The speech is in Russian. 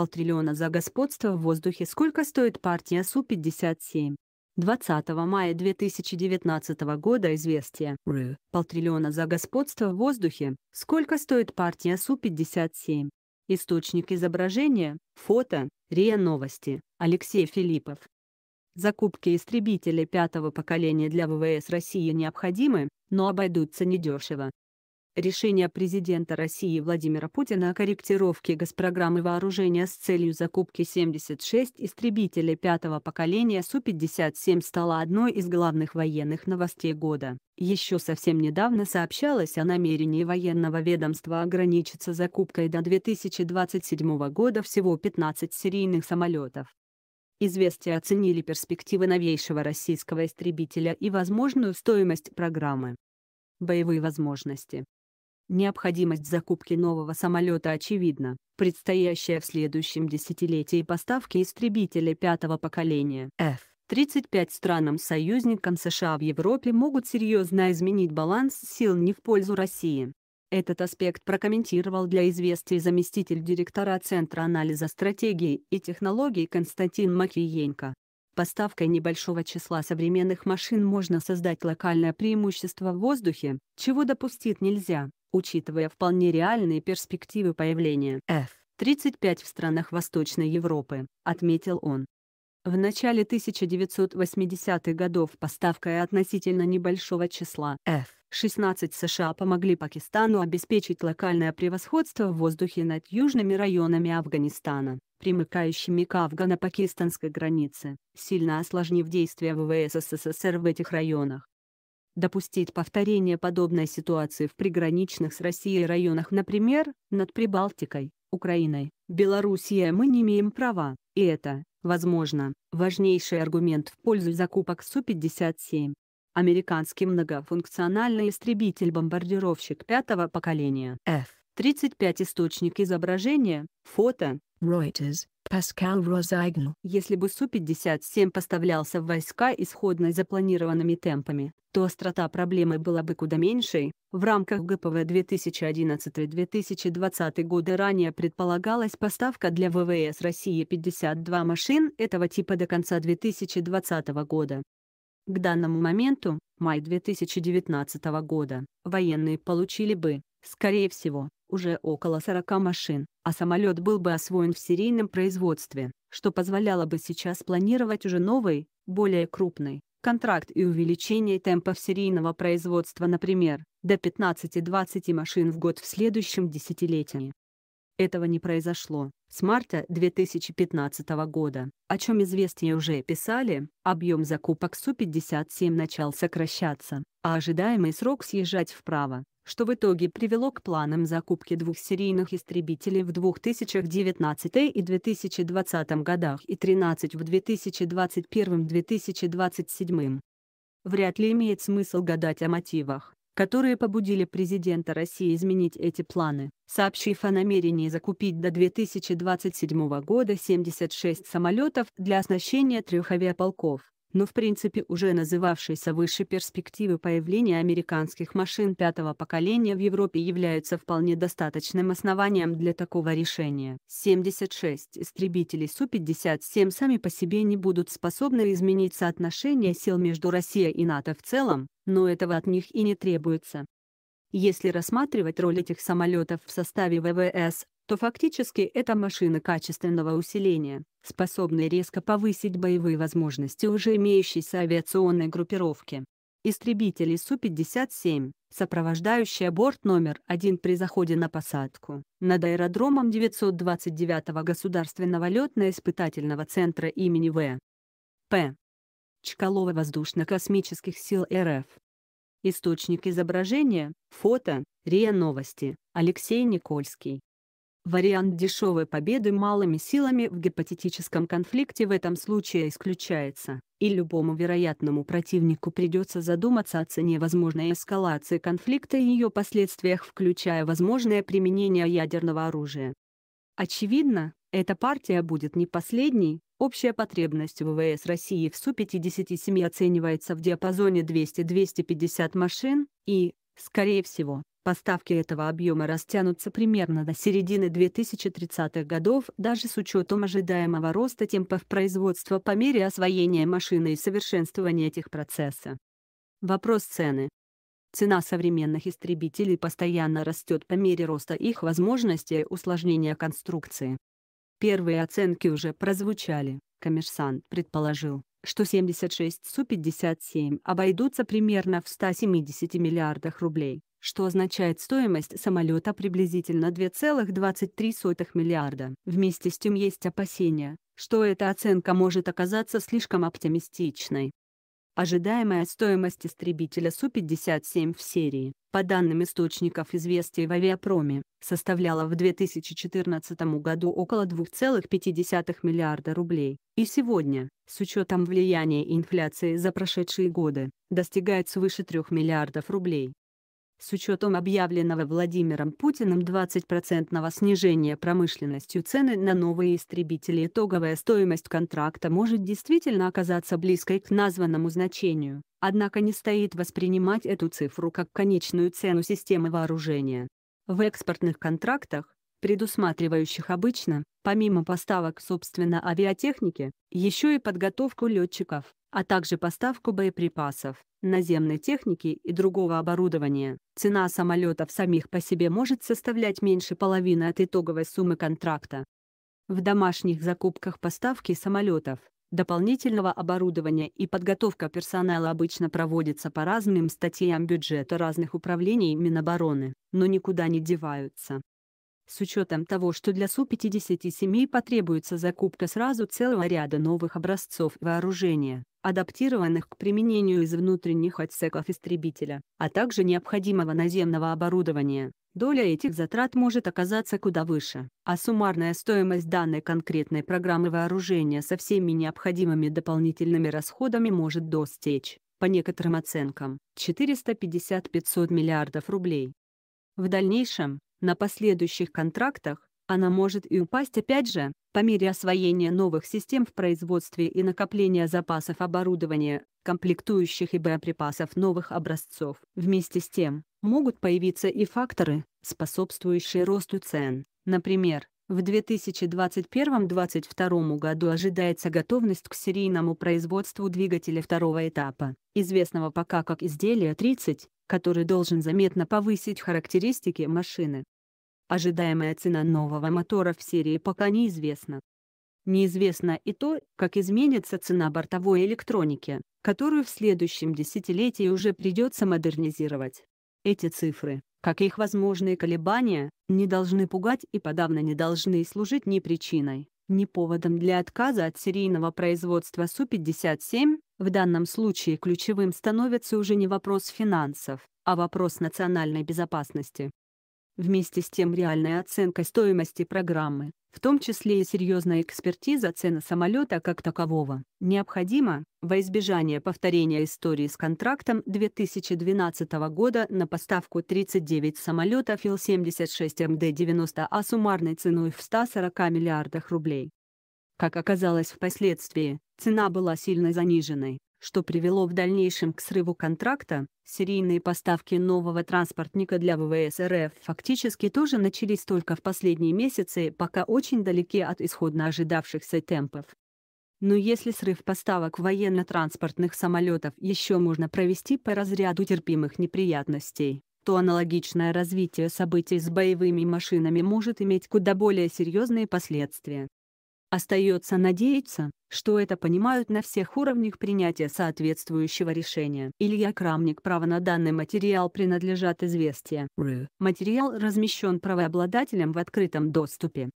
полтриллиона за господство в воздухе. Сколько стоит партия Су-57? 20 мая 2019 года известие РУ. Полтриллиона за господство в воздухе. Сколько стоит партия Су-57? Источник изображения, фото, РИА Новости, Алексей Филиппов. Закупки истребителей пятого поколения для ВВС России необходимы, но обойдутся недешево. Решение президента России Владимира Путина о корректировке госпрограммы вооружения с целью закупки 76 истребителей пятого поколения Су-57 стало одной из главных военных новостей года. Еще совсем недавно сообщалось о намерении военного ведомства ограничиться закупкой до 2027 года всего 15 серийных самолетов. Известия оценили перспективы новейшего российского истребителя и возможную стоимость программы. Боевые возможности Необходимость закупки нового самолета очевидна. Предстоящая в следующем десятилетии поставки истребителя пятого поколения F 35 странам-союзникам США в Европе могут серьезно изменить баланс сил не в пользу России. Этот аспект прокомментировал для известий заместитель директора Центра анализа стратегии и технологий Константин Макиенко. Поставкой небольшого числа современных машин можно создать локальное преимущество в воздухе, чего допустить нельзя учитывая вполне реальные перспективы появления F-35 в странах Восточной Европы, отметил он. В начале 1980-х годов поставка относительно небольшого числа F-16 США помогли Пакистану обеспечить локальное превосходство в воздухе над южными районами Афганистана, примыкающими к афгано-пакистанской границе, сильно осложнив действия ВВС СССР в этих районах допустить повторение подобной ситуации в приграничных с Россией районах, например, над Прибалтикой, Украиной, Белоруссией мы не имеем права, и это, возможно, важнейший аргумент в пользу закупок Су-57. Американский многофункциональный истребитель-бомбардировщик пятого поколения F-35 источник изображения, фото, Reuters, Паскал Розайгн. Если бы Су-57 поставлялся в войска исходно запланированными темпами, то острота проблемы была бы куда меньшей. В рамках ГПВ 2011-2020 года ранее предполагалась поставка для ВВС России 52 машин этого типа до конца 2020 года. К данному моменту, май 2019 года, военные получили бы, скорее всего, уже около 40 машин, а самолет был бы освоен в серийном производстве, что позволяло бы сейчас планировать уже новый, более крупный, контракт и увеличение темпов серийного производства, например, до 15-20 машин в год в следующем десятилетии. Этого не произошло. С марта 2015 года, о чем известнее уже писали, объем закупок Су-57 начал сокращаться, а ожидаемый срок съезжать вправо, что в итоге привело к планам закупки двух серийных истребителей в 2019 и 2020 годах и 13 в 2021-2027. Вряд ли имеет смысл гадать о мотивах которые побудили президента России изменить эти планы, сообщив о намерении закупить до 2027 года 76 самолетов для оснащения трех авиаполков но в принципе уже называвшиеся выше перспективы появления американских машин пятого поколения в Европе являются вполне достаточным основанием для такого решения. 76 истребителей Су-57 сами по себе не будут способны изменить соотношение сил между Россией и НАТО в целом, но этого от них и не требуется. Если рассматривать роль этих самолетов в составе ВВС, то фактически это машина качественного усиления, способная резко повысить боевые возможности уже имеющейся авиационной группировки. Истребители Су-57, сопровождающая борт номер один при заходе на посадку, над аэродромом 929-го Государственного летно-испытательного центра имени В. П. Чкалова Воздушно-космических сил РФ. Источник изображения, фото, РИА Новости, Алексей Никольский. Вариант дешевой победы малыми силами в гипотетическом конфликте в этом случае исключается, и любому вероятному противнику придется задуматься о цене возможной эскалации конфликта и ее последствиях, включая возможное применение ядерного оружия. Очевидно, эта партия будет не последней, общая потребность ВВС России в Су-57 оценивается в диапазоне 200-250 машин, и, скорее всего, Поставки этого объема растянутся примерно до середины 2030-х годов даже с учетом ожидаемого роста темпов производства по мере освоения машины и совершенствования этих процессов. Вопрос цены. Цена современных истребителей постоянно растет по мере роста их возможностей усложнения конструкции. Первые оценки уже прозвучали, коммерсант предположил, что 76 Су-57 обойдутся примерно в 170 миллиардах рублей что означает стоимость самолета приблизительно 2,23 миллиарда. Вместе с тем есть опасения, что эта оценка может оказаться слишком оптимистичной. Ожидаемая стоимость истребителя Су-57 в серии, по данным источников известий в авиапроме, составляла в 2014 году около 2,5 миллиарда рублей, и сегодня, с учетом влияния инфляции за прошедшие годы, достигает свыше 3 миллиардов рублей с учетом объявленного Владимиром Путиным 20% снижения промышленностью цены на новые истребители итоговая стоимость контракта может действительно оказаться близкой к названному значению, однако не стоит воспринимать эту цифру как конечную цену системы вооружения. В экспортных контрактах, предусматривающих обычно, помимо поставок собственно авиатехники, еще и подготовку летчиков, а также поставку боеприпасов, наземной техники и другого оборудования. Цена самолетов самих по себе может составлять меньше половины от итоговой суммы контракта. В домашних закупках поставки самолетов, дополнительного оборудования и подготовка персонала обычно проводятся по разным статьям бюджета разных управлений Минобороны, но никуда не деваются. С учетом того, что для Су-57 потребуется закупка сразу целого ряда новых образцов вооружения, адаптированных к применению из внутренних отсеков истребителя, а также необходимого наземного оборудования. Доля этих затрат может оказаться куда выше, а суммарная стоимость данной конкретной программы вооружения со всеми необходимыми дополнительными расходами может достичь, по некоторым оценкам, 450-500 миллиардов рублей. В дальнейшем, на последующих контрактах, она может и упасть опять же, по мере освоения новых систем в производстве и накопления запасов оборудования, комплектующих и боеприпасов новых образцов. Вместе с тем, могут появиться и факторы, способствующие росту цен. Например, в 2021-2022 году ожидается готовность к серийному производству двигателя второго этапа, известного пока как изделие 30, который должен заметно повысить характеристики машины. Ожидаемая цена нового мотора в серии пока неизвестна. Неизвестно и то, как изменится цена бортовой электроники, которую в следующем десятилетии уже придется модернизировать. Эти цифры, как и их возможные колебания, не должны пугать и подавно не должны служить ни причиной, ни поводом для отказа от серийного производства Су-57, в данном случае ключевым становится уже не вопрос финансов, а вопрос национальной безопасности. Вместе с тем реальная оценка стоимости программы, в том числе и серьезная экспертиза цены самолета как такового, необходима во избежание повторения истории с контрактом 2012 года на поставку 39 самолетов Ил-76МД-90 эм а суммарной ценой в 140 миллиардах рублей. Как оказалось впоследствии, цена была сильно заниженной, что привело в дальнейшем к срыву контракта, серийные поставки нового транспортника для ВВС РФ фактически тоже начались только в последние месяцы, пока очень далеки от исходно ожидавшихся темпов. Но если срыв поставок военно-транспортных самолетов еще можно провести по разряду терпимых неприятностей, то аналогичное развитие событий с боевыми машинами может иметь куда более серьезные последствия. Остается надеяться, что это понимают на всех уровнях принятия соответствующего решения. Илья Крамник право на данный материал принадлежат известия. Материал размещен правообладателем в открытом доступе.